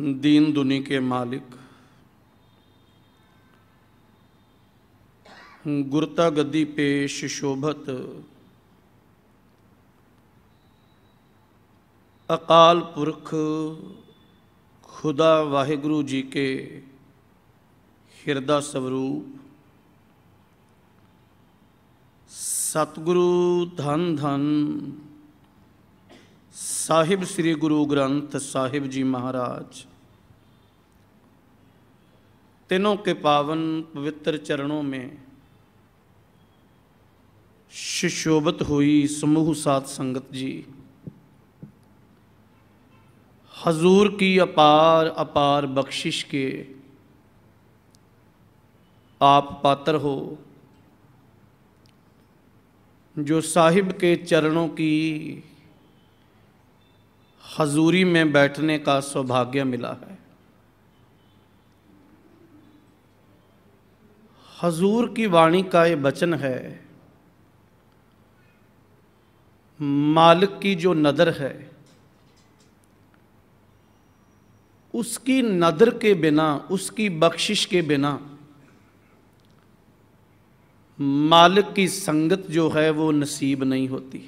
दीन दुनी के मालिक गुरता गद्दी पे शिशोभत अकाल पुरख खुदा वाहेगुरु जी के हृदय स्वरूप सतगुरु धन धन साहिब श्री गुरु ग्रंथ साहिब जी महाराज तीनों के पावन पवित्र चरणों में शिशोभत हुई समूह सात संगत जी हजूर की अपार अपार बख्शिश के आप पात्र हो जो साहिब के चरणों की हजूरी में बैठने का सौभाग्य मिला है हजूर की वाणी का ये वचन है मालिक की जो नदर है उसकी नदर के बिना उसकी बख्शिश के बिना मालिक की संगत जो है वो नसीब नहीं होती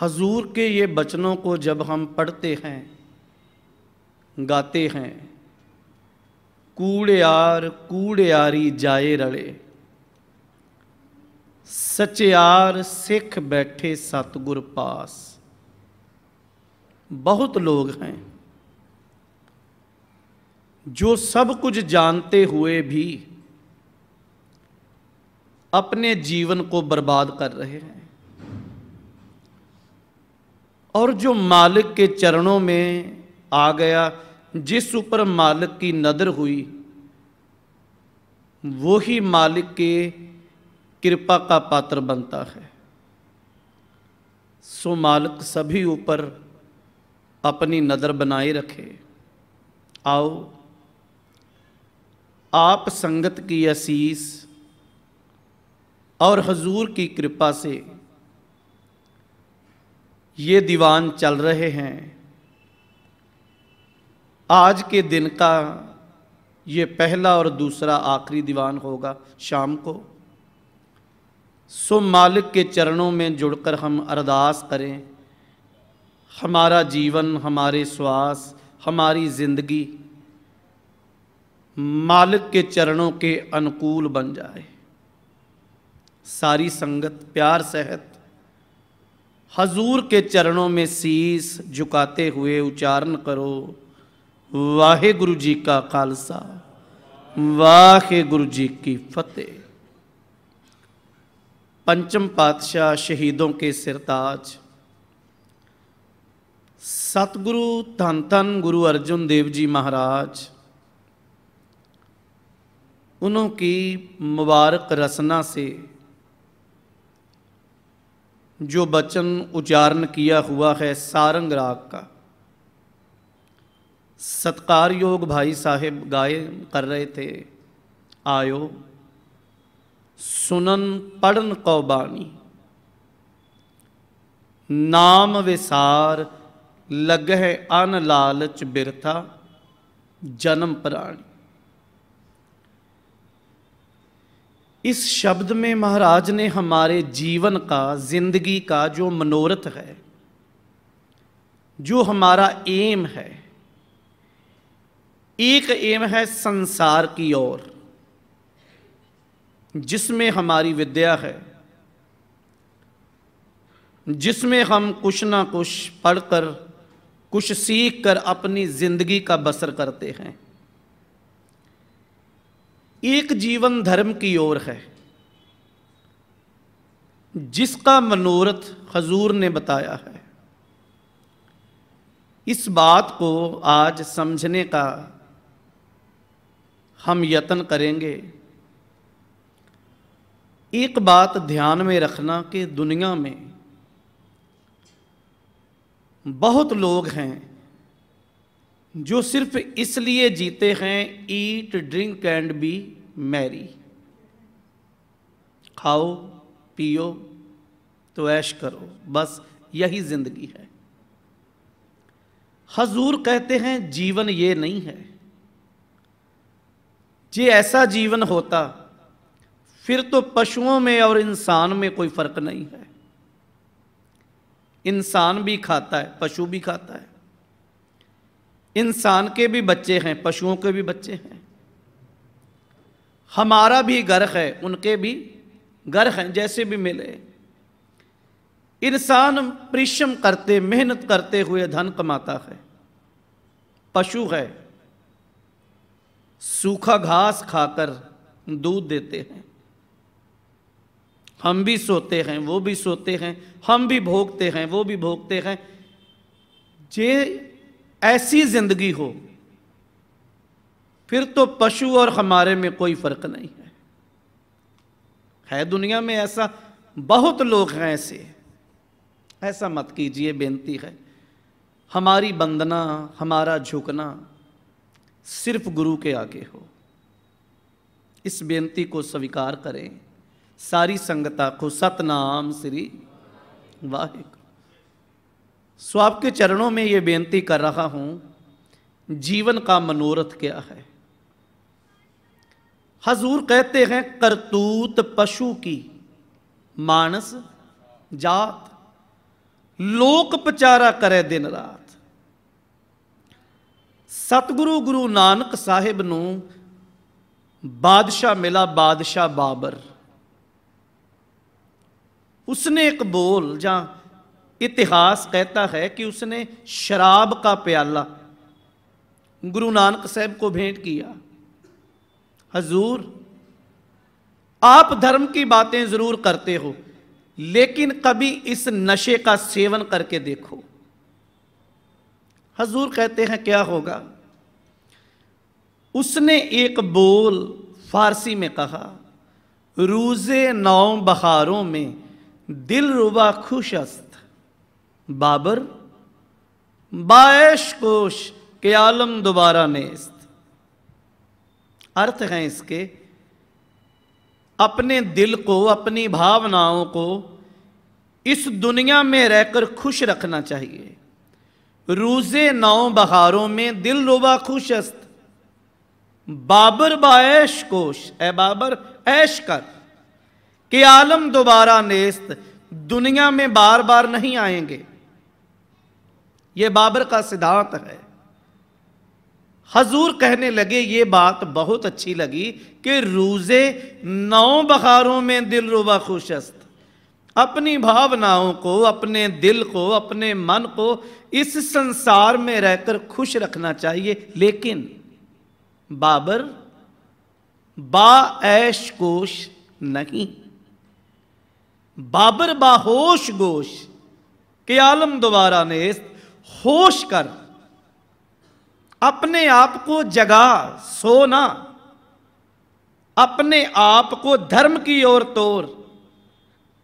हजूर के ये बचनों को जब हम पढ़ते हैं गाते हैं ਕੂੜਿਆਰ जाए ਜਾਏ सच यार सिख बैठे सतगुर पास बहुत लोग हैं जो सब कुछ जानते हुए भी अपने जीवन को बर्बाद कर रहे हैं और जो मालिक के चरणों में आ गया जिस ऊपर मालिक की नजर हुई वो ही मालिक के कृपा का पात्र बनता है सो मालिक सभी ऊपर अपनी नज़र बनाए रखे आओ आप संगत की असीस और हजूर की कृपा से ये दीवान चल रहे हैं आज के दिन का ये पहला और दूसरा आखिरी दीवान होगा शाम को सो मालिक के चरणों में जुड़कर हम अरदास करें हमारा जीवन हमारे श्वास हमारी ज़िंदगी मालिक के चरणों के अनुकूल बन जाए सारी संगत प्यार सहत हजूर के चरणों में शीस झुकाते हुए उच्चारण करो वाहेगुरु जी का खालसा वाहेगुरु जी की फतेह पंचम पातशाह शहीदों के सिरताज सतगुरु धन धन गुरु अर्जुन देव जी महाराज उन्हों की मुबारक रसना से जो बचन उच्चारण किया हुआ है सारंग राग का सत्कार योग भाई साहेब गाय कर रहे थे आयो सुनन पढ़न कौबानी नाम विसार है अन लालच बिरथा जन्म प्राणी इस शब्द में महाराज ने हमारे जीवन का जिंदगी का जो मनोरथ है जो हमारा एम है एक एम है संसार की ओर जिसमें हमारी विद्या है जिसमें हम कुछ ना कुछ पढ़कर कुछ सीख कर अपनी जिंदगी का बसर करते हैं एक जीवन धर्म की ओर है जिसका मनोरथ हजूर ने बताया है इस बात को आज समझने का हम यत्न करेंगे एक बात ध्यान में रखना कि दुनिया में बहुत लोग हैं जो सिर्फ इसलिए जीते हैं eat drink and be merry खाओ पियो तो ऐश करो बस यही जिंदगी है हजूर कहते हैं जीवन ये नहीं है जे ऐसा जीवन होता फिर तो पशुओं में और इंसान में कोई फ़र्क नहीं है इंसान भी खाता है पशु भी खाता है इंसान के भी बच्चे हैं पशुओं के भी बच्चे हैं हमारा भी घर है उनके भी घर हैं जैसे भी मिले इंसान परिश्रम करते मेहनत करते हुए धन कमाता है पशु है सूखा घास खाकर दूध देते हैं हम भी सोते हैं वो भी सोते हैं हम भी भोगते हैं वो भी भोगते हैं जे ऐसी जिंदगी हो फिर तो पशु और हमारे में कोई फर्क नहीं है है दुनिया में ऐसा बहुत लोग हैं ऐसे ऐसा मत कीजिए बेनती है हमारी बंदना हमारा झुकना सिर्फ गुरु के आगे हो इस बेनती को स्वीकार करें सारी संगता को सतनाम श्री वाहिगुरु सो आपके चरणों में ये बेनती कर रहा हूं जीवन का मनोरथ क्या है हजूर कहते हैं करतूत पशु की मानस जात लोक पचारा करे दिन रात सतगुरु गुरु नानक साहेब नादशाह मिला बादशाह बाबर उसने एक बोल ज इतिहास कहता है कि उसने शराब का प्याला गुरु नानक साहब को भेंट किया हजूर आप धर्म की बातें जरूर करते हो लेकिन कभी इस नशे का सेवन करके देखो हजूर कहते हैं क्या होगा उसने एक बोल फारसी में कहा रूज़े नौ बहारों में दिल रुबा खुश अस्त बाबर बायश कोश के आलम दोबारा नेस्त अर्थ हैं इसके अपने दिल को अपनी भावनाओं को इस दुनिया में रहकर खुश रखना चाहिए रूजे नौ बहारों में दिल रुबा खुशस्त बाबर बाश कोश ए बाबर ऐश कर के आलम दोबारा नेस्त दुनिया में बार बार नहीं आएंगे ये बाबर का सिद्धांत है हजूर कहने लगे ये बात बहुत अच्छी लगी कि रूजे नौ बहारों में दिल रुबा खुशस्त अपनी भावनाओं को अपने दिल को अपने मन को इस संसार में रहकर खुश रखना चाहिए लेकिन बाबर बाऐश गोश नहीं बाबर बाहोश गोश के आलम दोबारा ने होश कर अपने आप को जगा सोना अपने आप को धर्म की ओर तोड़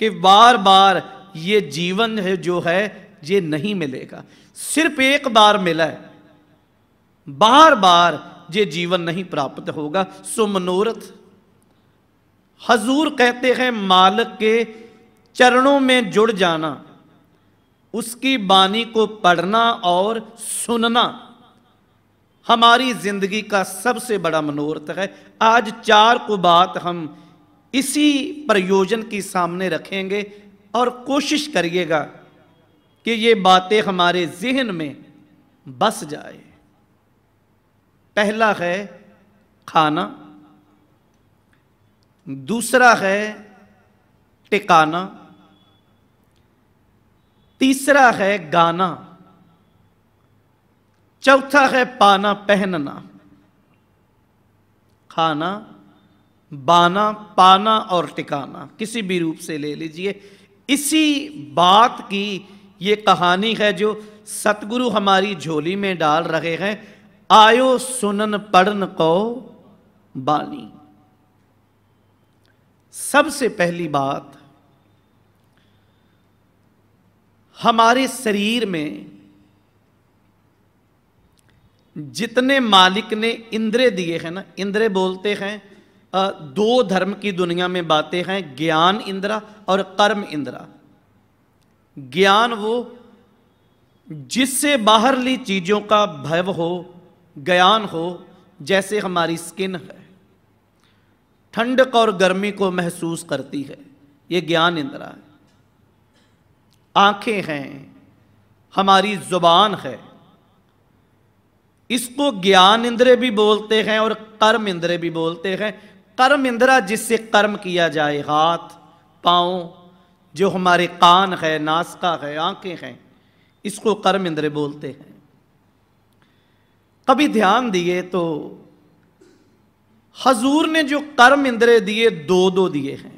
कि बार बार ये जीवन है जो है ये नहीं मिलेगा सिर्फ एक बार मिला है बार बार ये जीवन नहीं प्राप्त होगा सो मनोरथ हजूर कहते हैं मालक के चरणों में जुड़ जाना उसकी बानी को पढ़ना और सुनना हमारी जिंदगी का सबसे बड़ा मनोरथ है आज चार को बात हम इसी प्रयोजन के सामने रखेंगे और कोशिश करिएगा कि ये बातें हमारे जहन में बस जाए पहला है खाना दूसरा है टिकाना तीसरा है गाना चौथा है पाना पहनना खाना बाना पाना और टिकाना किसी भी रूप से ले लीजिए इसी बात की ये कहानी है जो सतगुरु हमारी झोली में डाल रहे हैं आयो सुनन पढ़न को बानी सबसे पहली बात हमारे शरीर में जितने मालिक ने इंद्रे दिए हैं ना इंद्रे बोलते हैं दो धर्म की दुनिया में बातें हैं ज्ञान इंद्रा और कर्म इंद्रा ज्ञान वो जिससे बाहरली चीज़ों का भव हो ज्ञान हो जैसे हमारी स्किन है ठंडक और गर्मी को महसूस करती है ये ज्ञान इंद्रा है आंखें हैं हमारी जुबान है इसको ज्ञान इंद्रे भी बोलते हैं और कर्म इंद्रे भी बोलते हैं कर्म इंद्रा जिससे कर्म किया जाए हाथ पाँव जो हमारे कान है नासका है आंखें हैं इसको कर्म इंद्र बोलते हैं कभी ध्यान दिए तो हजूर ने जो कर्म इंद्रे दिए दो दो दिए हैं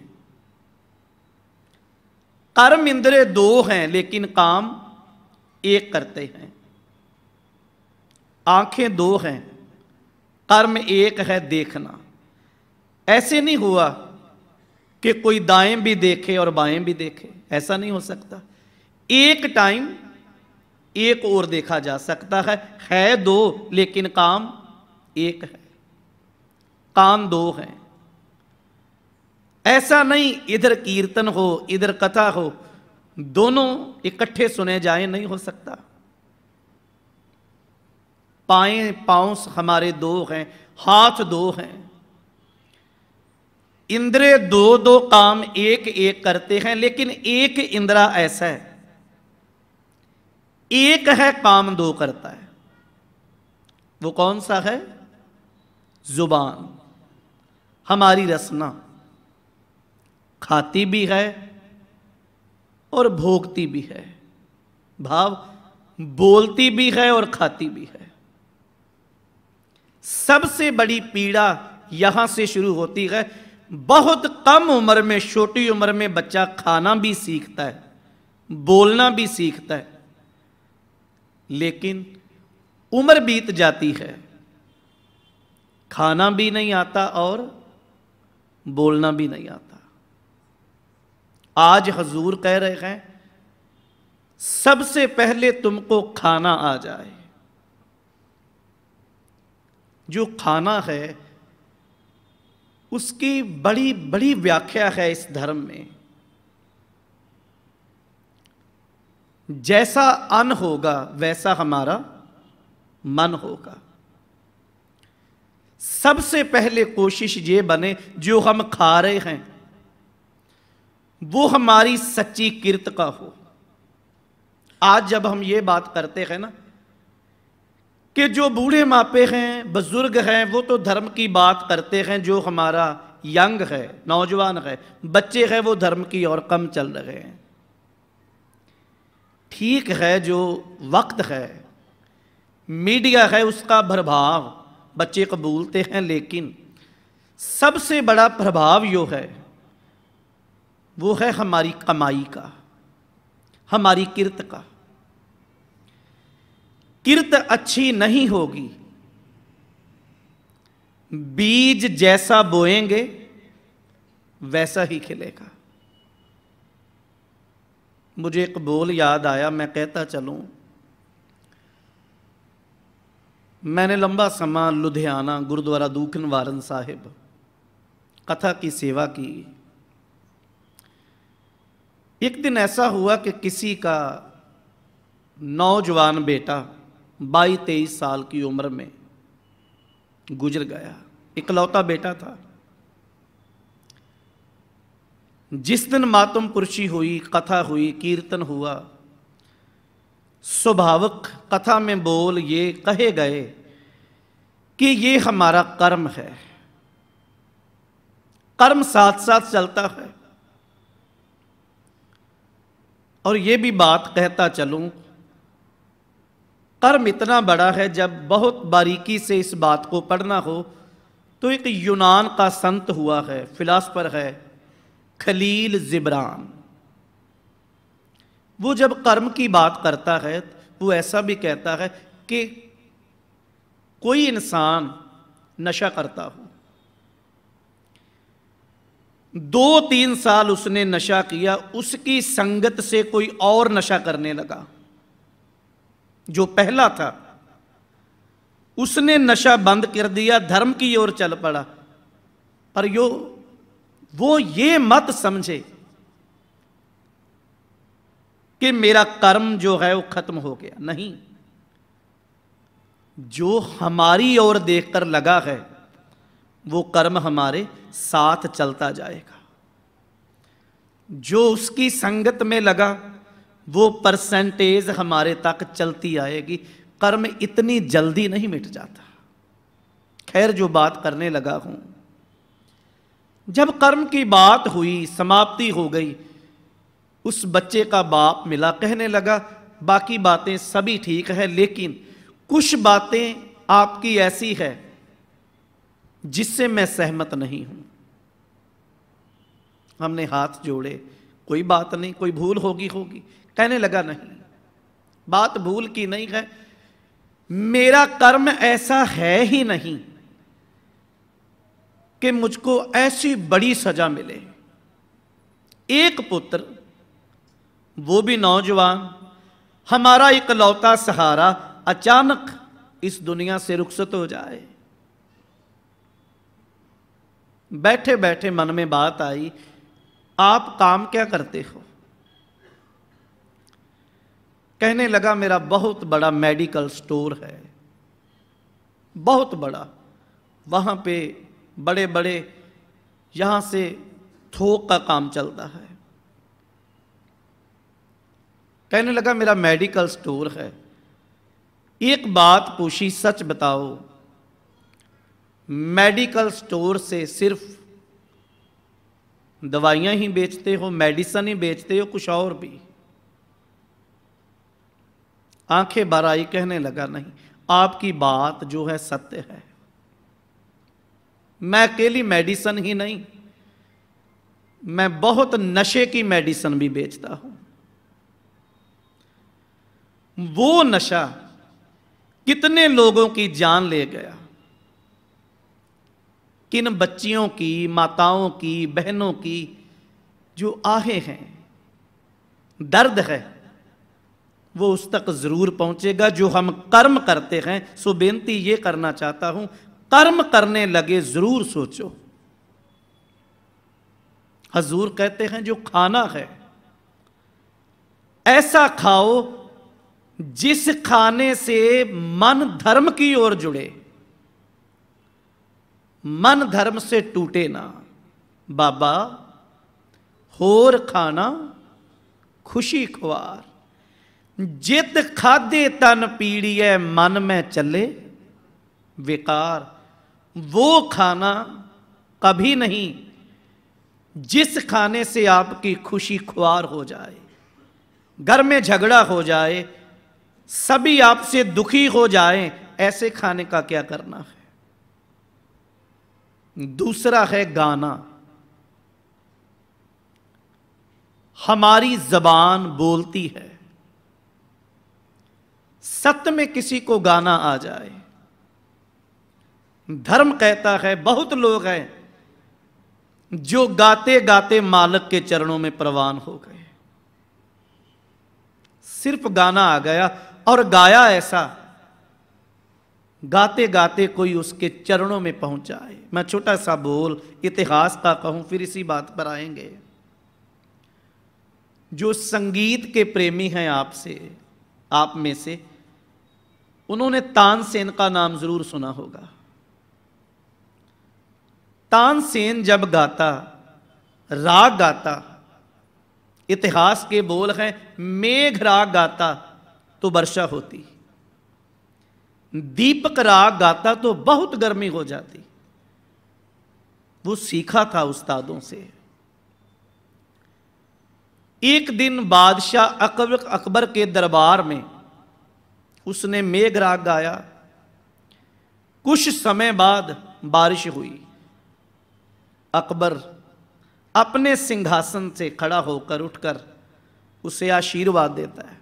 कर्म इंद्रे दो हैं लेकिन काम एक करते हैं आंखें दो हैं कर्म एक है देखना ऐसे नहीं हुआ कि कोई दाएं भी देखे और बाएं भी देखे ऐसा नहीं हो सकता एक टाइम एक और देखा जा सकता है है दो लेकिन काम एक है काम दो हैं ऐसा नहीं इधर कीर्तन हो इधर कथा हो दोनों इकट्ठे सुने जाए नहीं हो सकता पाए पांव हमारे दो हैं हाथ दो हैं इंद्रे दो दो काम एक एक करते हैं लेकिन एक इंद्रा ऐसा है एक है काम दो करता है वो कौन सा है जुबान हमारी रसना खाती भी है और भोगती भी है भाव बोलती भी है और खाती भी है सबसे बड़ी पीड़ा यहां से शुरू होती है बहुत कम उम्र में छोटी उम्र में बच्चा खाना भी सीखता है बोलना भी सीखता है लेकिन उम्र बीत जाती है खाना भी नहीं आता और बोलना भी नहीं आता आज हजूर कह रहे हैं सबसे पहले तुमको खाना आ जाए जो खाना है उसकी बड़ी बड़ी व्याख्या है इस धर्म में जैसा अन्न होगा वैसा हमारा मन होगा सबसे पहले कोशिश ये बने जो हम खा रहे हैं वो हमारी सच्ची किरत का हो आज जब हम ये बात करते हैं ना कि जो बूढ़े मापे हैं बुज़ुर्ग हैं वो तो धर्म की बात करते हैं जो हमारा यंग है नौजवान है बच्चे हैं वो धर्म की और कम चल रहे हैं ठीक है जो वक्त है मीडिया है उसका प्रभाव बच्चे कबूलते हैं लेकिन सबसे बड़ा प्रभाव जो है वो है हमारी कमाई का हमारी किरत का किरत अच्छी नहीं होगी बीज जैसा बोएंगे वैसा ही खिलेगा मुझे एक बोल याद आया मैं कहता चलूं मैंने लंबा समा लुधियाना गुरुद्वारा दूखन वारन साहिब कथा की सेवा की एक दिन ऐसा हुआ कि किसी का नौजवान बेटा बाईस तेईस साल की उम्र में गुजर गया इकलौता बेटा था जिस दिन मातम पुरुषी हुई कथा हुई कीर्तन हुआ स्वभाविक कथा में बोल ये कहे गए कि ये हमारा कर्म है कर्म साथ साथ चलता है और ये भी बात कहता चलूं कर्म इतना बड़ा है जब बहुत बारीकी से इस बात को पढ़ना हो तो एक यूनान का संत हुआ है फिलासफर है खलील जिब्रान वो जब कर्म की बात करता है वो ऐसा भी कहता है कि कोई इंसान नशा करता हो दो तीन साल उसने नशा किया उसकी संगत से कोई और नशा करने लगा जो पहला था उसने नशा बंद कर दिया धर्म की ओर चल पड़ा पर यो वो ये मत समझे कि मेरा कर्म जो है वो खत्म हो गया नहीं जो हमारी ओर देखकर लगा है वो कर्म हमारे साथ चलता जाएगा जो उसकी संगत में लगा वो परसेंटेज हमारे तक चलती आएगी कर्म इतनी जल्दी नहीं मिट जाता खैर जो बात करने लगा हूं जब कर्म की बात हुई समाप्ति हो गई उस बच्चे का बाप मिला कहने लगा बाकी बातें सभी ठीक है लेकिन कुछ बातें आपकी ऐसी है जिससे मैं सहमत नहीं हूं हमने हाथ जोड़े कोई बात नहीं कोई भूल होगी होगी कहने लगा नहीं बात भूल की नहीं है मेरा कर्म ऐसा है ही नहीं कि मुझको ऐसी बड़ी सजा मिले एक पुत्र वो भी नौजवान हमारा इकलौता सहारा अचानक इस दुनिया से रुखसत हो जाए बैठे बैठे मन में बात आई आप काम क्या करते हो कहने लगा मेरा बहुत बड़ा मेडिकल स्टोर है बहुत बड़ा वहाँ पे बड़े बड़े यहाँ से थोक का काम चलता है कहने लगा मेरा मेडिकल स्टोर है एक बात पूछी सच बताओ मेडिकल स्टोर से सिर्फ दवाइयाँ ही बेचते हो मेडिसन ही बेचते हो कुछ और भी आंखें बराई कहने लगा नहीं आपकी बात जो है सत्य है मैं अकेली मेडिसन ही नहीं मैं बहुत नशे की मेडिसन भी बेचता हूं वो नशा कितने लोगों की जान ले गया किन बच्चियों की माताओं की बहनों की जो आहें हैं दर्द है वो उस तक ज़रूर पहुंचेगा जो हम कर्म करते हैं सो बेनती ये करना चाहता हूं कर्म करने लगे ज़रूर सोचो हजूर कहते हैं जो खाना है ऐसा खाओ जिस खाने से मन धर्म की ओर जुड़े मन धर्म से टूटे ना बाबा होर खाना खुशी खुआर जित खादे तन पीड़ी है मन में चले विकार वो खाना कभी नहीं जिस खाने से आपकी खुशी खुआर हो जाए घर में झगड़ा हो जाए सभी आपसे दुखी हो जाए ऐसे खाने का क्या करना है दूसरा है गाना हमारी जबान बोलती है सत्य में किसी को गाना आ जाए धर्म कहता है बहुत लोग हैं जो गाते गाते मालक के चरणों में प्रवान हो गए सिर्फ गाना आ गया और गाया ऐसा गाते गाते कोई उसके चरणों में पहुंच जाए मैं छोटा सा बोल इतिहास का कहूं फिर इसी बात पर आएंगे जो संगीत के प्रेमी हैं आपसे आप में से उन्होंने तानसेन का नाम जरूर सुना होगा तानसेन जब गाता राग गाता इतिहास के बोल हैं मेघ राग गाता तो वर्षा होती दीपक राग गाता तो बहुत गर्मी हो जाती वो सीखा था उस्तादों से एक दिन बादशाह अकबर अकबर के दरबार में उसने मेघ राग गाया कुछ समय बाद बारिश हुई अकबर अपने सिंहासन से खड़ा होकर उठकर उसे आशीर्वाद देता है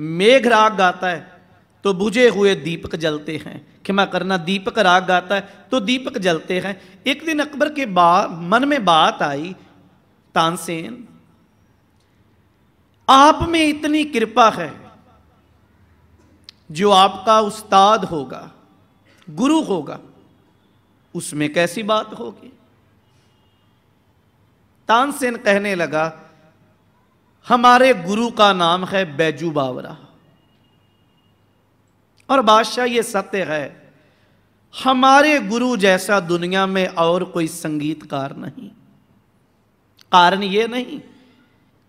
मेघ राग गाता है तो बुझे हुए दीपक जलते हैं क्षमा करना दीपक राग गाता है तो दीपक जलते हैं एक दिन अकबर के बा मन में बात आई तानसेन आप में इतनी कृपा है जो आपका उस्ताद होगा गुरु होगा उसमें कैसी बात होगी तानसेन कहने लगा हमारे गुरु का नाम है बैजू बावरा और बादशाह ये सत्य है हमारे गुरु जैसा दुनिया में और कोई संगीतकार नहीं कारण ये नहीं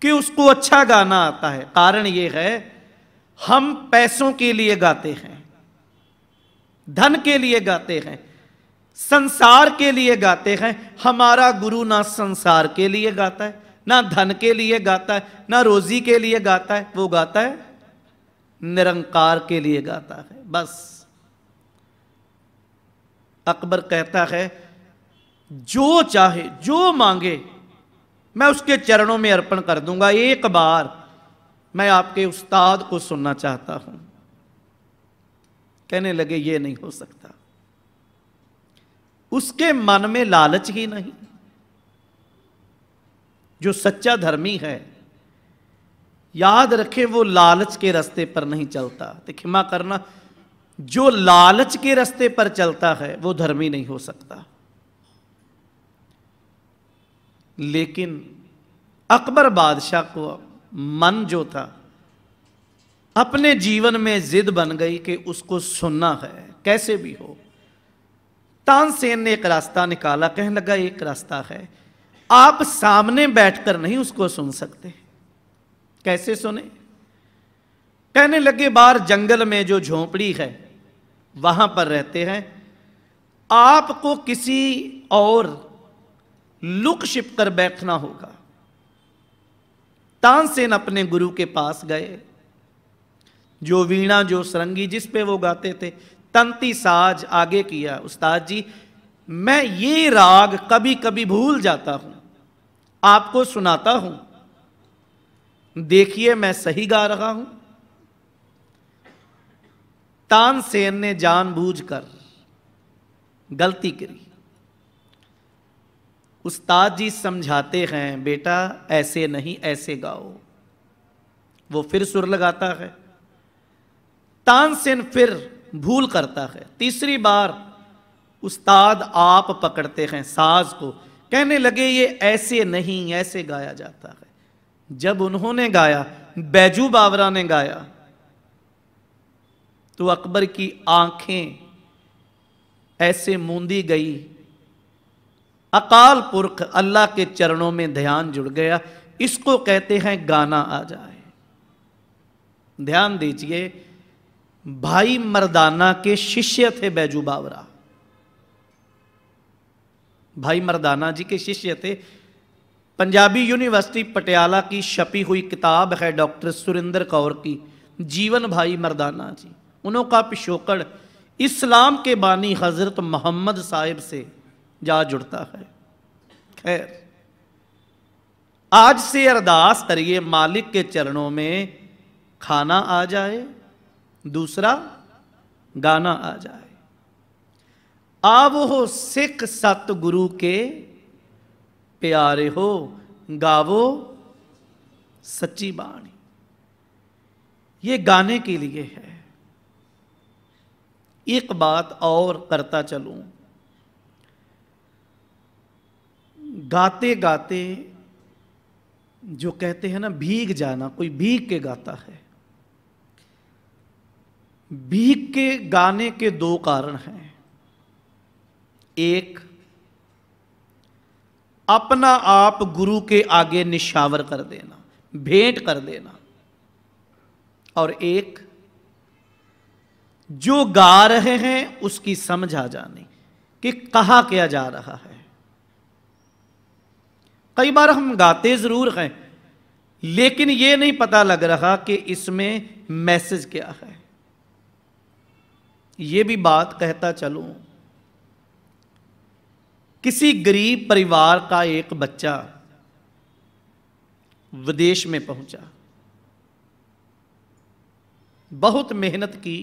कि उसको अच्छा गाना आता है कारण ये है हम पैसों के लिए गाते हैं धन के लिए गाते हैं संसार के लिए गाते हैं हमारा गुरु ना संसार के लिए गाता है ना धन के लिए गाता है ना रोजी के लिए गाता है वो गाता है निरंकार के लिए गाता है बस अकबर कहता है जो चाहे जो मांगे मैं उसके चरणों में अर्पण कर दूंगा एक बार मैं आपके उस्ताद को सुनना चाहता हूं कहने लगे ये नहीं हो सकता उसके मन में लालच ही नहीं जो सच्चा धर्मी है याद रखें वो लालच के रास्ते पर नहीं चलता तो क्षमा करना जो लालच के रास्ते पर चलता है वो धर्मी नहीं हो सकता लेकिन अकबर बादशाह को मन जो था अपने जीवन में जिद बन गई कि उसको सुनना है कैसे भी हो तानसेन ने एक रास्ता निकाला कहने लगा एक रास्ता है आप सामने बैठकर नहीं उसको सुन सकते कैसे सुने कहने लगे बार जंगल में जो झोंपड़ी है वहां पर रहते हैं आपको किसी और लुक छिप कर बैठना होगा तानसेन अपने गुरु के पास गए जो वीणा जो सरंगी जिस पे वो गाते थे तंती साज आगे किया उस्ताद जी मैं ये राग कभी कभी भूल जाता हूं आपको सुनाता हूं देखिए मैं सही गा रहा हूं तानसेन ने जानबूझकर गलती करी उस्ताद जी समझाते हैं बेटा ऐसे नहीं ऐसे गाओ वो फिर सुर लगाता है तानसेन फिर भूल करता है तीसरी बार उस्ताद आप पकड़ते हैं साज को कहने लगे ये ऐसे नहीं ऐसे गाया जाता है जब उन्होंने गाया बैजू बावरा ने गाया तो अकबर की आंखें ऐसे मूंदी गई अकाल पुरख अल्लाह के चरणों में ध्यान जुड़ गया इसको कहते हैं गाना आ जाए ध्यान दीजिए भाई मर्दाना के शिष्य थे बैजू बावरा भाई मर्दाना जी के शिष्य थे पंजाबी यूनिवर्सिटी पटियाला की छपी हुई किताब है डॉक्टर सुरेंद्र कौर की जीवन भाई मर्दाना जी उनका पिशोकड़ इस्लाम के बानी हज़रत मोहम्मद साहिब से जा जुड़ता है खैर आज से अरदास करिए मालिक के चरणों में खाना आ जाए दूसरा गाना आ जाए आवो सिख सतगुरु के प्यारे हो गावो सच्ची बाणी ये गाने के लिए है एक बात और करता चलूं गाते गाते जो कहते हैं ना भीग जाना कोई भीग के गाता है भीग के गाने के दो कारण हैं एक अपना आप गुरु के आगे निशावर कर देना भेंट कर देना और एक जो गा रहे हैं उसकी समझ आ जानी कि कहा क्या जा रहा है कई बार हम गाते ज़रूर हैं लेकिन यह नहीं पता लग रहा कि इसमें मैसेज क्या है यह भी बात कहता चलूं किसी गरीब परिवार का एक बच्चा विदेश में पहुंचा बहुत मेहनत की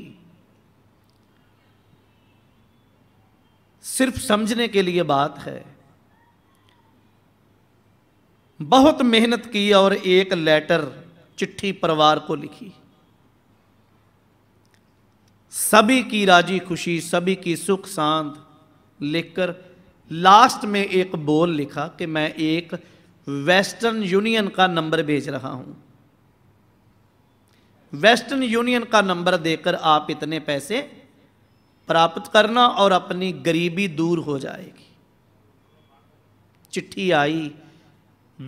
सिर्फ समझने के लिए बात है बहुत मेहनत की और एक लेटर चिट्ठी परिवार को लिखी सभी की राजी खुशी सभी की सुख शांत लिखकर लास्ट में एक बोल लिखा कि मैं एक वेस्टर्न यूनियन का नंबर भेज रहा हूं वेस्टर्न यूनियन का नंबर देकर आप इतने पैसे प्राप्त करना और अपनी गरीबी दूर हो जाएगी चिट्ठी आई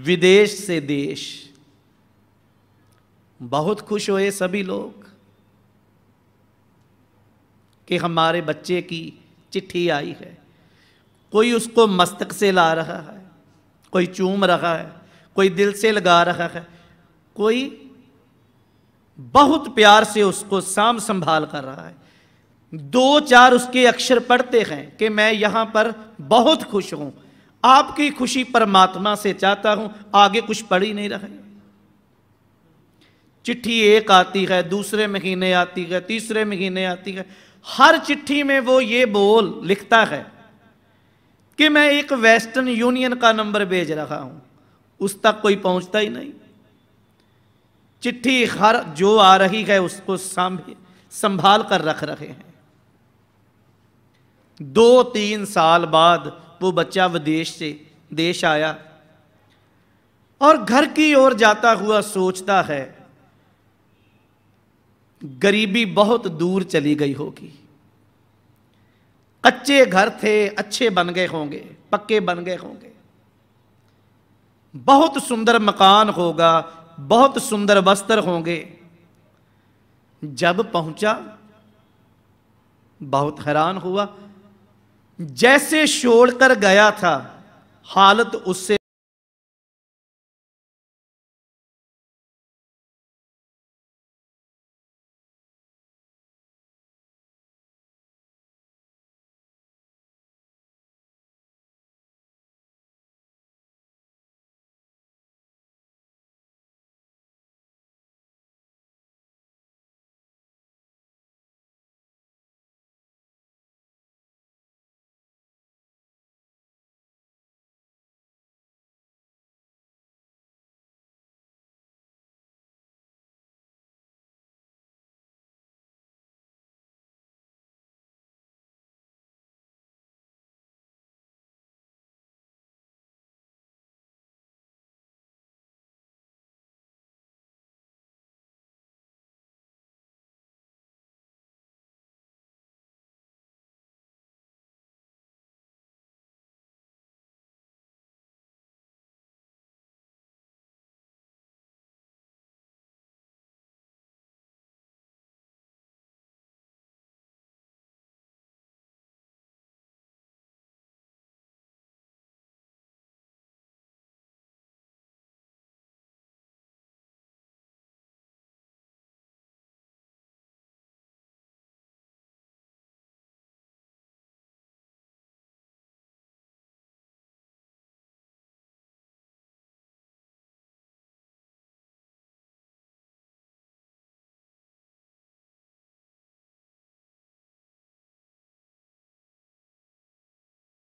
विदेश से देश बहुत खुश हुए सभी लोग कि हमारे बच्चे की चिट्ठी आई है कोई उसको मस्तक से ला रहा है कोई चूम रहा है कोई दिल से लगा रहा है कोई बहुत प्यार से उसको साम संभाल कर रहा है दो चार उसके अक्षर पढ़ते हैं कि मैं यहाँ पर बहुत खुश हूँ आपकी खुशी परमात्मा से चाहता हूँ आगे कुछ पढ़ ही नहीं रहे चिट्ठी एक आती है दूसरे महीने आती है तीसरे महीने आती है हर चिट्ठी में वो ये बोल लिखता है कि मैं एक वेस्टर्न यूनियन का नंबर भेज रहा हूं उस तक कोई पहुंचता ही नहीं चिट्ठी हर जो आ रही है उसको संभाल कर रख रहे हैं दो तीन साल बाद वो बच्चा विदेश से देश आया और घर की ओर जाता हुआ सोचता है गरीबी बहुत दूर चली गई होगी अच्छे घर थे अच्छे बन गए होंगे पक्के बन गए होंगे बहुत सुंदर मकान होगा बहुत सुंदर वस्त्र होंगे जब पहुंचा बहुत हैरान हुआ जैसे छोड़कर गया था हालत उससे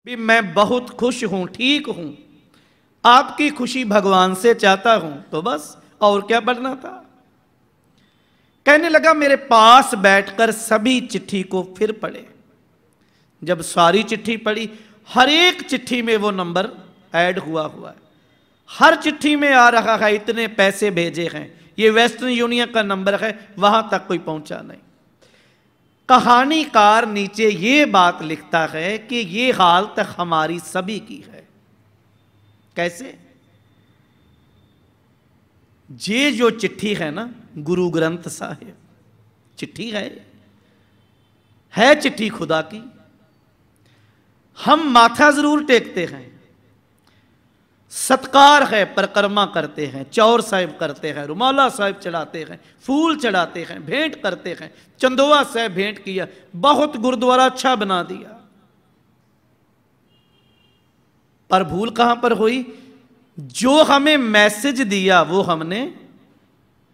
भी मैं बहुत खुश हूँ ठीक हूँ आपकी खुशी भगवान से चाहता हूं तो बस और क्या बढ़ना था कहने लगा मेरे पास बैठकर सभी चिट्ठी को फिर पढ़े जब सारी चिट्ठी पढ़ी हर एक चिट्ठी में वो नंबर ऐड हुआ हुआ है हर चिट्ठी में आ रहा है इतने पैसे भेजे हैं ये वेस्टर्न यूनियन का नंबर है वहां तक कोई पहुंचा नहीं कहानीकार नीचे ये बात लिखता है कि ये हालत हमारी सभी की है कैसे ये जो चिट्ठी है ना गुरु ग्रंथ साहेब चिट्ठी है है चिट्ठी खुदा की हम माथा जरूर टेकते हैं सत्कार है परिक्रमा करते हैं चौर साहिब करते हैं रुमाला साहिब चढ़ाते हैं फूल चढ़ाते हैं भेंट करते हैं चंदोवा साहब भेंट किया बहुत गुरुद्वारा अच्छा बना दिया पर भूल कहां पर हुई जो हमें मैसेज दिया वो हमने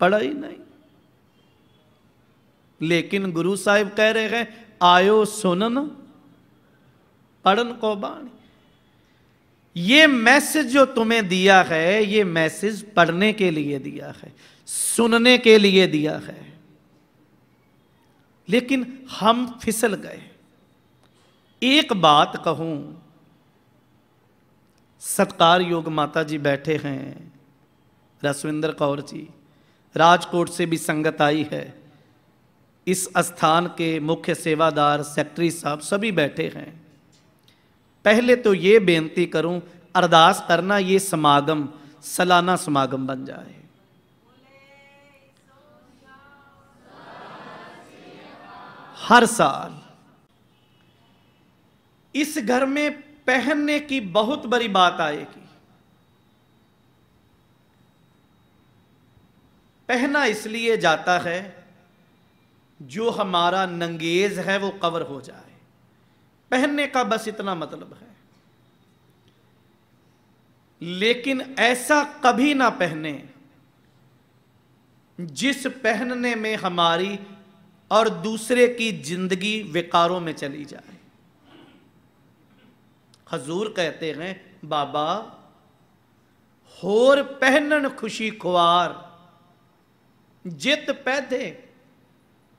पढ़ा ही नहीं लेकिन गुरु साहिब कह रहे हैं आयो सुनन पढ़न को बाणी ये मैसेज जो तुम्हें दिया है ये मैसेज पढ़ने के लिए दिया है सुनने के लिए दिया है लेकिन हम फिसल गए एक बात कहूं सत्कार योग माता जी बैठे हैं रसविंदर कौर जी राजकोट से भी संगत आई है इस स्थान के मुख्य सेवादार सेक्रेटरी साहब सभी बैठे हैं पहले तो ये बेनती करूं अरदास करना ये समागम सलाना समागम बन जाए हर साल इस घर में पहनने की बहुत बड़ी बात आएगी पहना इसलिए जाता है जो हमारा नंगेज है वो कवर हो जाए पहनने का बस इतना मतलब है लेकिन ऐसा कभी ना पहने जिस पहनने में हमारी और दूसरे की जिंदगी विकारों में चली जाए हजूर कहते हैं बाबा होर पहनन खुशी खुआर जित पैदे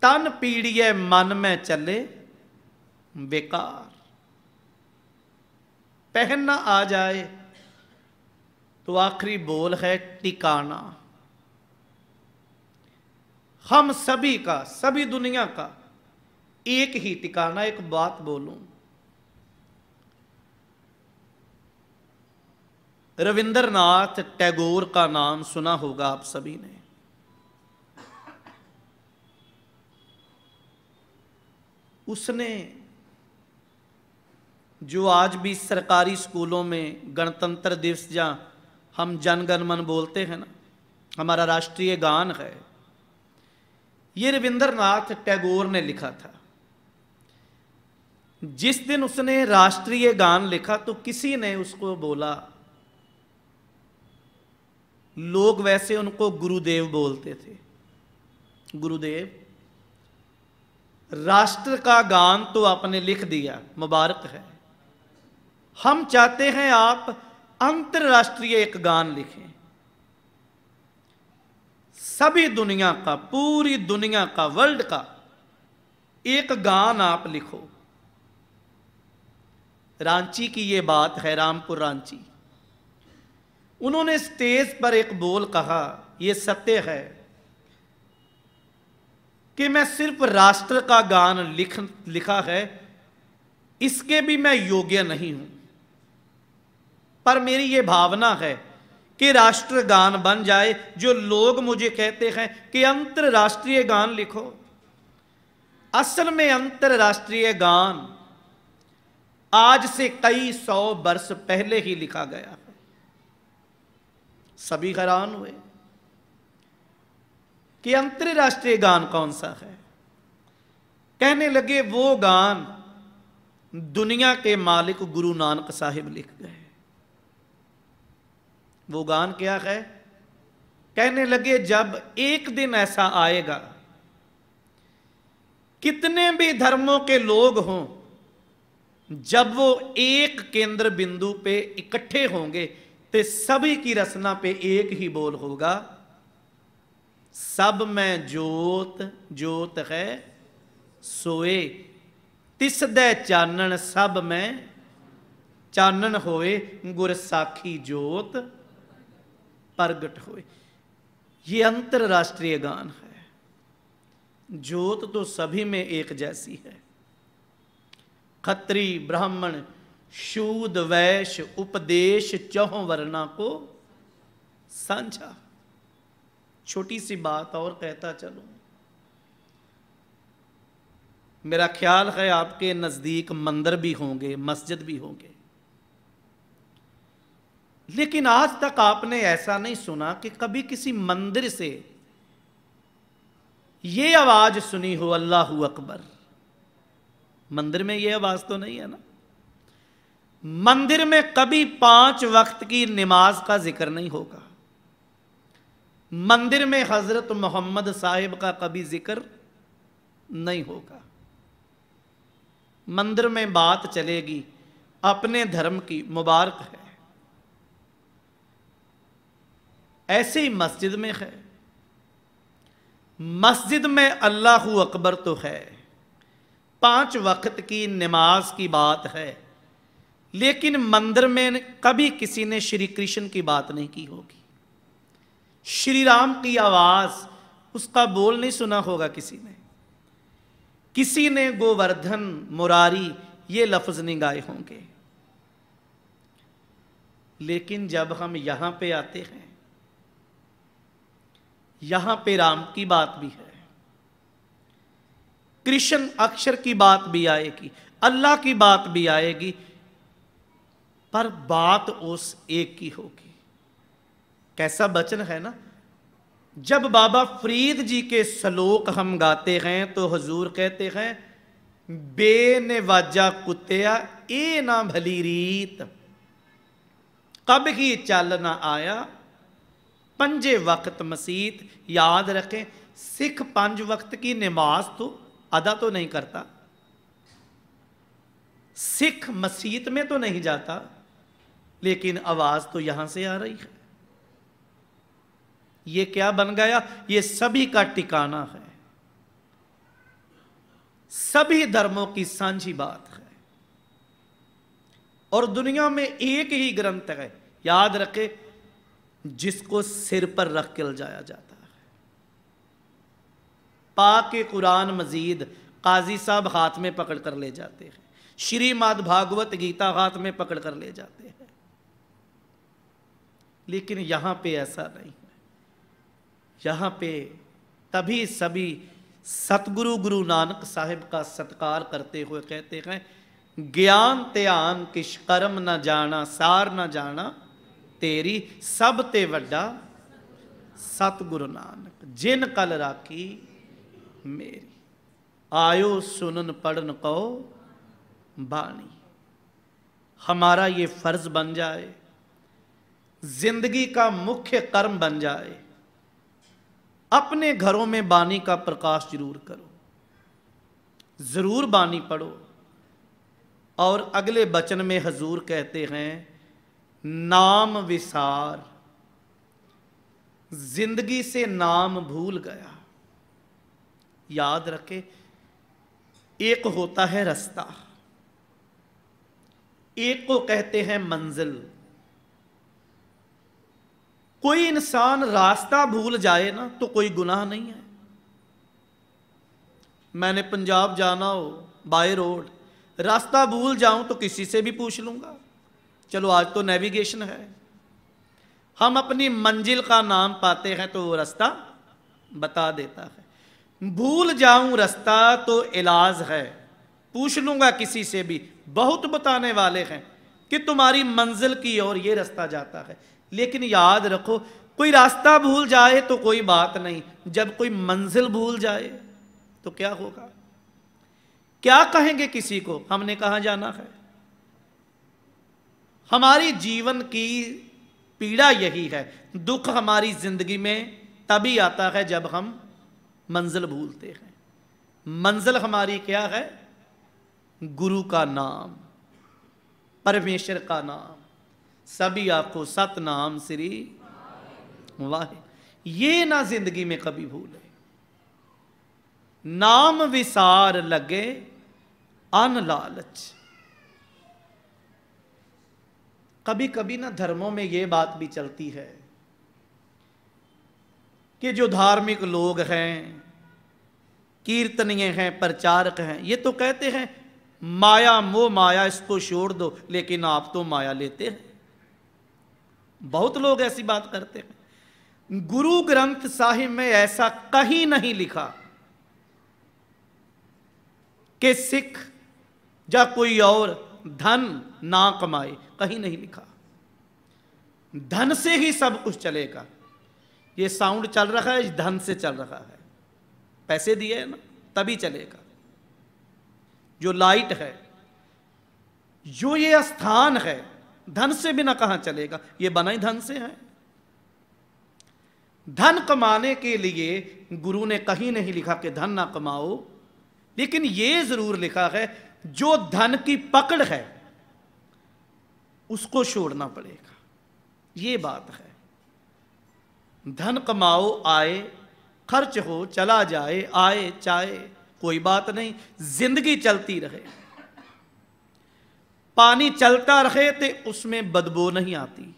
तन पीड़िए मन में चले बेकार पहनना आ जाए तो आखिरी बोल है टिकाना हम सभी का सभी दुनिया का एक ही टिकाना एक बात बोलूं रविंद्रनाथ टैगोर का नाम सुना होगा आप सभी ने उसने जो आज भी सरकारी स्कूलों में गणतंत्र दिवस जहाँ हम जनगण मन बोलते हैं ना हमारा राष्ट्रीय गान है ये रविंद्रनाथ टैगोर ने लिखा था जिस दिन उसने राष्ट्रीय गान लिखा तो किसी ने उसको बोला लोग वैसे उनको गुरुदेव बोलते थे गुरुदेव राष्ट्र का गान तो आपने लिख दिया मुबारक है हम चाहते हैं आप अंतर्राष्ट्रीय एक गान लिखें सभी दुनिया का पूरी दुनिया का वर्ल्ड का एक गान आप लिखो रांची की ये बात है रामपुर रांची उन्होंने स्टेज पर एक बोल कहा यह सत्य है कि मैं सिर्फ राष्ट्र का गान लिख लिखा है इसके भी मैं योग्य नहीं हूं पर मेरी ये भावना है कि राष्ट्रगान बन जाए जो लोग मुझे कहते हैं कि अंतर्राष्ट्रीय गान लिखो असल में अंतर्राष्ट्रीय गान आज से कई सौ वर्ष पहले ही लिखा गया है सभी हैरान हुए कि अंतर्राष्ट्रीय गान कौन सा है कहने लगे वो गान दुनिया के मालिक गुरु नानक साहिब लिख गए वो गान क्या है कहने लगे जब एक दिन ऐसा आएगा कितने भी धर्मों के लोग हों जब वो एक केंद्र बिंदु पे इकट्ठे होंगे तो सभी की रचना पे एक ही बोल होगा सब में जोत जोत है सोए तिस चानन सब में चानन होए गुरसाखी जोत प्रगट होए ये अंतर्राष्ट्रीय गान है जोत तो सभी में एक जैसी है खत्री ब्राह्मण शूद वैश उपदेश चौह वर्णा को सांझा छोटी सी बात और कहता चलो मेरा ख्याल है आपके नज़दीक मंदिर भी होंगे मस्जिद भी होंगे लेकिन आज तक आपने ऐसा नहीं सुना कि कभी किसी मंदिर से ये आवाज सुनी हो अल्लाह अकबर मंदिर में ये आवाज तो नहीं है ना मंदिर में कभी पांच वक्त की नमाज का जिक्र नहीं होगा मंदिर में हजरत मोहम्मद साहिब का कभी जिक्र नहीं होगा मंदिर में बात चलेगी अपने धर्म की मुबारक है ऐसे ही मस्जिद में है मस्जिद में अल्लाह अकबर तो है पांच वक्त की नमाज की बात है लेकिन मंदिर में कभी किसी ने श्री कृष्ण की बात नहीं की होगी श्री राम की आवाज़ उसका बोल नहीं सुना होगा किसी ने किसी ने गोवर्धन मुरारी ये लफ्ज नहीं गाए होंगे लेकिन जब हम यहां पे आते हैं यहां पे राम की बात भी है कृष्ण अक्षर की बात भी आएगी अल्लाह की बात भी आएगी पर बात उस एक की होगी कैसा बचन है ना जब बाबा फरीद जी के श्लोक हम गाते हैं तो हजूर कहते हैं वाजा कुत्या ए ना भली रीत कब ही चल ना आया पंजे वक्त मसीत याद रखें सिख पंज वक्त की नमाज तो अदा तो नहीं करता सिख मसीत में तो नहीं जाता लेकिन आवाज तो यहां से आ रही है ये क्या बन गया ये सभी का टिकाना है सभी धर्मों की सांझी बात है और दुनिया में एक ही ग्रंथ है याद रखे जिसको सिर पर रख के जाया जाता है पाक कुरान मजीद काजी साहब हाथ में पकड़ कर ले जाते हैं श्रीमद भागवत गीता हाथ में पकड़ कर ले जाते हैं लेकिन यहां पे ऐसा नहीं है यहां पे तभी सभी सतगुरु गुरु नानक साहिब का सत्कार करते हुए कहते हैं ज्ञान त्यान किश कर्म न जाना सार न जाना तेरी सब ते वड्डा सतगुरु नानक जिन कल राखी मेरी आयो सुनन पढ़न कहो बाणी हमारा ये फर्ज बन जाए जिंदगी का मुख्य कर्म बन जाए अपने घरों में बाणी का प्रकाश जरूर करो ज़रूर बाणी पढ़ो और अगले बचन में हजूर कहते हैं नाम विसार जिंदगी से नाम भूल गया याद रखे एक होता है रास्ता एक को कहते हैं मंजिल कोई इंसान रास्ता भूल जाए ना तो कोई गुनाह नहीं है मैंने पंजाब जाना हो बाय रोड रास्ता भूल जाऊं तो किसी से भी पूछ लूंगा चलो आज तो नेविगेशन है हम अपनी मंजिल का नाम पाते हैं तो वो रास्ता बता देता है भूल जाऊं रास्ता तो इलाज है पूछ लूंगा किसी से भी बहुत बताने वाले हैं कि तुम्हारी मंजिल की ओर ये रास्ता जाता है लेकिन याद रखो कोई रास्ता भूल जाए तो कोई बात नहीं जब कोई मंजिल भूल जाए तो क्या होगा क्या कहेंगे किसी को हमने कहा जाना है हमारी जीवन की पीड़ा यही है दुख हमारी ज़िंदगी में तभी आता है जब हम मंजिल भूलते हैं मंजिल हमारी क्या है गुरु का नाम परमेश्वर का नाम सभी आपको नाम श्री वाह ये ना जिंदगी में कभी भूले नाम विसार लगे अन लालच कभी कभी ना धर्मों में ये बात भी चलती है कि जो धार्मिक लोग हैं कीर्तनीय हैं प्रचारक हैं ये तो कहते हैं माया मो माया इसको छोड़ दो लेकिन आप तो माया लेते हैं बहुत लोग ऐसी बात करते हैं गुरु ग्रंथ साहिब में ऐसा कहीं नहीं लिखा कि सिख या कोई और धन ना कमाए कहीं नहीं लिखा धन से ही सब कुछ चलेगा ये साउंड चल रहा है धन से चल रहा है पैसे दिए हैं ना तभी चलेगा जो लाइट है जो ये स्थान है धन से बिना कहां चलेगा ये बना ही धन से है धन कमाने के लिए गुरु ने कहीं नहीं लिखा कि धन ना कमाओ लेकिन ये जरूर लिखा है जो धन की पकड़ है उसको छोड़ना पड़ेगा ये बात है धन कमाओ आए खर्च हो चला जाए आए चाहे कोई बात नहीं जिंदगी चलती रहे पानी चलता रहे तो उसमें बदबू नहीं आती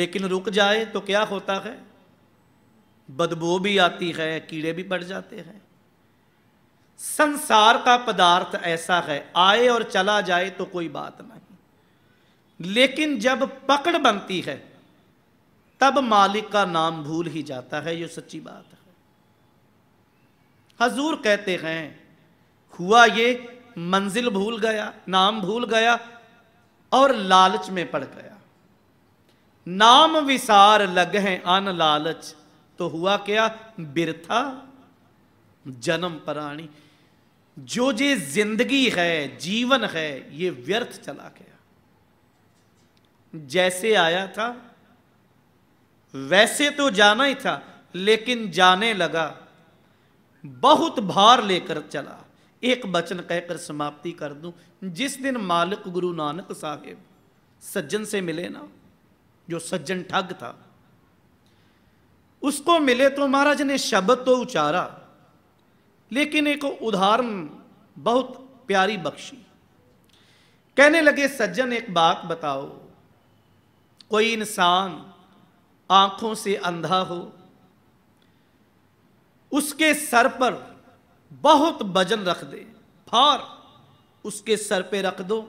लेकिन रुक जाए तो क्या होता है बदबू भी आती है कीड़े भी पड़ जाते हैं संसार का पदार्थ ऐसा है आए और चला जाए तो कोई बात नहीं लेकिन जब पकड़ बनती है तब मालिक का नाम भूल ही जाता है ये सच्ची बात है हजूर कहते हैं हुआ ये मंजिल भूल गया नाम भूल गया और लालच में पड़ गया नाम विसार लग है अन लालच तो हुआ क्या बिरथा जन्म प्राणी जो जे जिंदगी है जीवन है ये व्यर्थ चला गया जैसे आया था वैसे तो जाना ही था लेकिन जाने लगा बहुत भार लेकर चला एक वचन कहकर समाप्ति कर दूं जिस दिन मालिक गुरु नानक साहेब सज्जन से मिले ना जो सज्जन ठग था उसको मिले तो महाराज ने शब्द तो उचारा लेकिन एक उदाहरण बहुत प्यारी बख्शी कहने लगे सज्जन एक बात बताओ कोई इंसान आंखों से अंधा हो उसके सर पर बहुत वजन रख दे फार उसके सर पे रख दो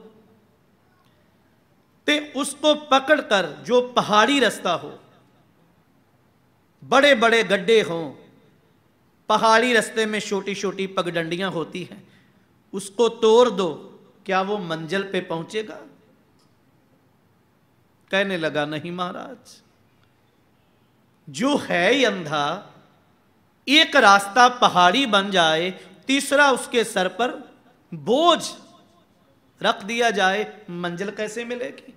ते उसको पकड़कर जो पहाड़ी रास्ता हो बड़े बड़े गड्ढे हों पहाड़ी रास्ते में छोटी छोटी पगडंडियां होती हैं उसको तोड़ दो क्या वो मंजिल पे पहुंचेगा कहने लगा नहीं महाराज जो है ही अंधा एक रास्ता पहाड़ी बन जाए तीसरा उसके सर पर बोझ रख दिया जाए मंजिल कैसे मिलेगी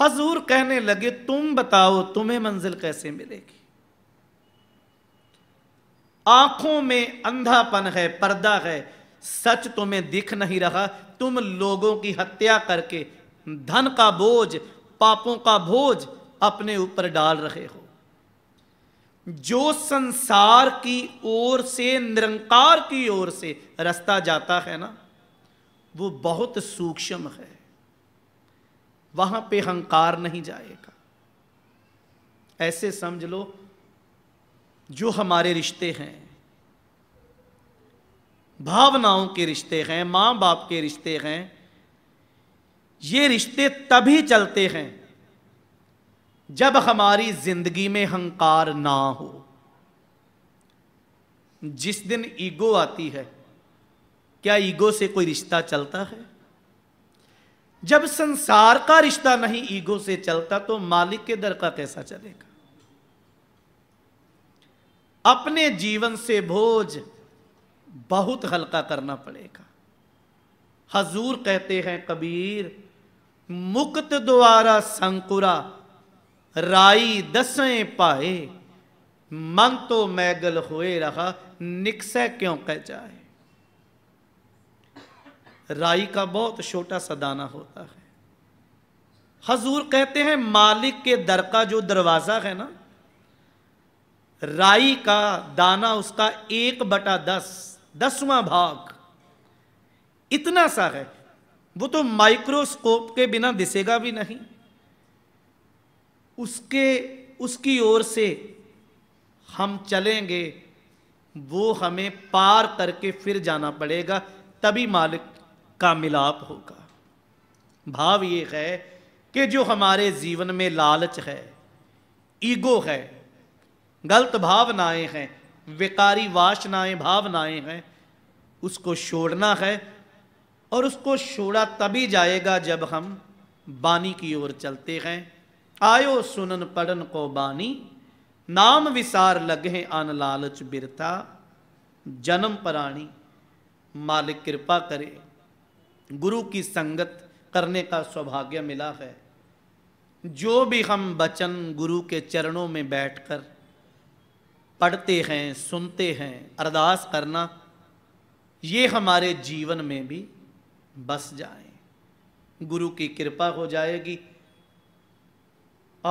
हजूर कहने लगे तुम बताओ तुम्हें मंजिल कैसे मिलेगी आंखों में अंधापन है पर्दा है सच तुम्हें दिख नहीं रहा तुम लोगों की हत्या करके धन का बोझ पापों का बोझ अपने ऊपर डाल रहे हो जो संसार की ओर से निरंकार की ओर से रास्ता जाता है ना वो बहुत सूक्ष्म है वहां पे हंकार नहीं जाएगा ऐसे समझ लो जो हमारे रिश्ते हैं भावनाओं के रिश्ते हैं मां बाप के रिश्ते हैं ये रिश्ते तभी चलते हैं जब हमारी जिंदगी में हंकार ना हो जिस दिन ईगो आती है क्या ईगो से कोई रिश्ता चलता है जब संसार का रिश्ता नहीं ईगो से चलता तो मालिक के दर का कैसा चलेगा अपने जीवन से बोझ बहुत हल्का करना पड़ेगा हजूर कहते हैं कबीर मुक्त द्वारा संकुरा राई दसें पाए मन तो मैगल होए रहा निकसे क्यों कह जाए राई का बहुत छोटा सा दाना होता है हजूर कहते हैं मालिक के दर का जो दरवाज़ा है ना राई का दाना उसका एक बटा दस दसवां भाग इतना सा है वो तो माइक्रोस्कोप के बिना दिसेगा भी नहीं उसके उसकी ओर से हम चलेंगे वो हमें पार करके फिर जाना पड़ेगा तभी मालिक का मिलाप होगा भाव ये है कि जो हमारे जीवन में लालच है ईगो है गलत भावनाएं हैं विकारी वासनाएं भावनाएं हैं उसको छोड़ना है और उसको छोड़ा तभी जाएगा जब हम बानी की ओर चलते हैं आयो सुनन पढ़न को बानी नाम विसार लगे अन लालच बिरता जन्म प्राणी मालिक कृपा करे गुरु की संगत करने का सौभाग्य मिला है जो भी हम बचन गुरु के चरणों में बैठकर पढ़ते हैं सुनते हैं अरदास करना ये हमारे जीवन में भी बस जाए गुरु की कृपा हो जाएगी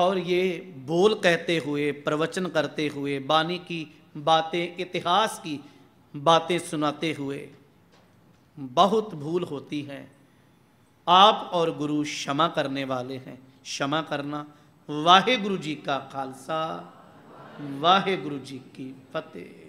और ये बोल कहते हुए प्रवचन करते हुए बानी की बातें इतिहास की बातें सुनाते हुए बहुत भूल होती हैं आप और गुरु क्षमा करने वाले हैं क्षमा करना वाहे गुरु जी का खालसा वाहे गुरु जी की फतेह